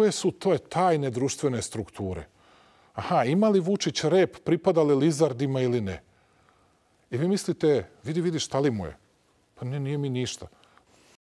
koje su to tajne društvene strukture? Aha, ima li Vučić rep, pripada li Lizardima ili ne? I vi mislite, vidi, vidi, šta li mu je? Pa ne, nije mi ništa.